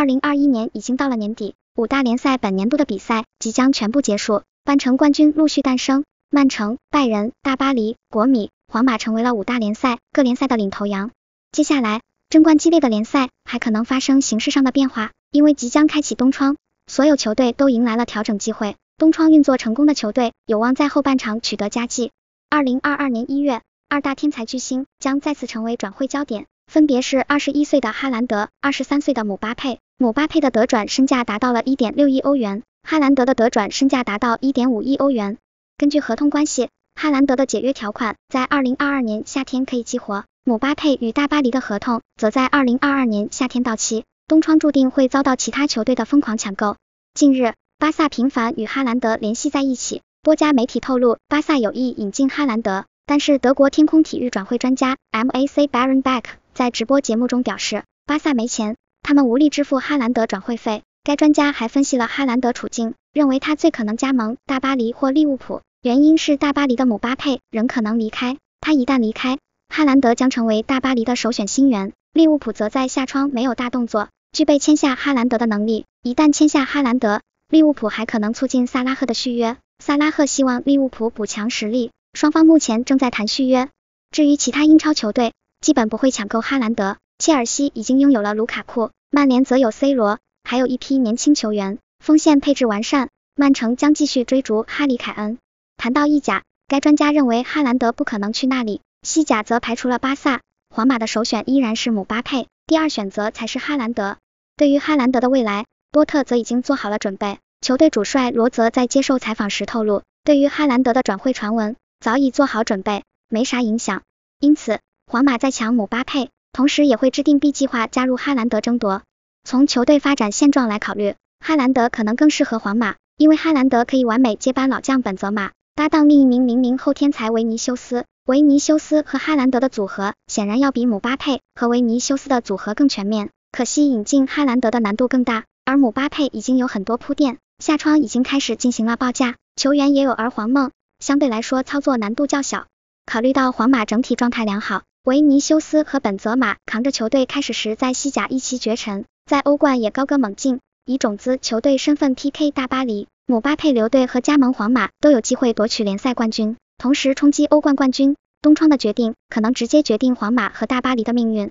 二零二一年已经到了年底，五大联赛本年度的比赛即将全部结束，曼城冠军陆续诞生，曼城、拜仁、大巴黎、国米、皇马成为了五大联赛各联赛的领头羊。接下来争冠激烈的联赛还可能发生形式上的变化，因为即将开启冬窗，所有球队都迎来了调整机会。冬窗运作成功的球队有望在后半场取得佳绩。二零二二年一月，二大天才巨星将再次成为转会焦点。分别是二十一岁的哈兰德，二十三岁的姆巴佩。姆巴佩的德转身价达到了一点六亿欧元，哈兰德的德转身价达到一点五亿欧元。根据合同关系，哈兰德的解约条款在二零二二年夏天可以激活，姆巴佩与大巴黎的合同则在二零二二年夏天到期，东窗注定会遭到其他球队的疯狂抢购。近日，巴萨频繁与哈兰德联系在一起，多家媒体透露巴萨有意引进哈兰德，但是德国天空体育转会专家 M A C Baron Beck。在直播节目中表示，巴萨没钱，他们无力支付哈兰德转会费。该专家还分析了哈兰德处境，认为他最可能加盟大巴黎或利物浦，原因是大巴黎的姆巴佩仍可能离开，他一旦离开，哈兰德将成为大巴黎的首选新援。利物浦则在夏窗没有大动作，具备签下哈兰德的能力。一旦签下哈兰德，利物浦还可能促进萨拉赫的续约。萨拉赫希望利物浦补强实力，双方目前正在谈续约。至于其他英超球队。基本不会抢购哈兰德，切尔西已经拥有了卢卡库，曼联则有 C 罗，还有一批年轻球员，锋线配置完善，曼城将继续追逐哈里凯恩。谈到意甲，该专家认为哈兰德不可能去那里，西甲则排除了巴萨、皇马的首选依然是姆巴佩，第二选择才是哈兰德。对于哈兰德的未来，多特则已经做好了准备。球队主帅罗泽在接受采访时透露，对于哈兰德的转会传闻早已做好准备，没啥影响，因此。皇马在抢姆巴佩，同时也会制定 B 计划加入哈兰德争夺。从球队发展现状来考虑，哈兰德可能更适合皇马，因为哈兰德可以完美接班老将本泽马，搭档另一名明明后天才维尼修斯。维尼修斯和哈兰德的组合显然要比姆巴佩和维尼修斯的组合更全面。可惜引进哈兰德的难度更大，而姆巴佩已经有很多铺垫，下窗已经开始进行了报价，球员也有儿皇梦，相对来说操作难度较小。考虑到皇马整体状态良好。维尼修斯和本泽马扛着球队开始时在西甲一骑绝尘，在欧冠也高歌猛进，以种子球队身份 PK 大巴黎、姆巴佩留队和加盟皇马都有机会夺取联赛冠军，同时冲击欧冠冠军。东窗的决定可能直接决定皇马和大巴黎的命运。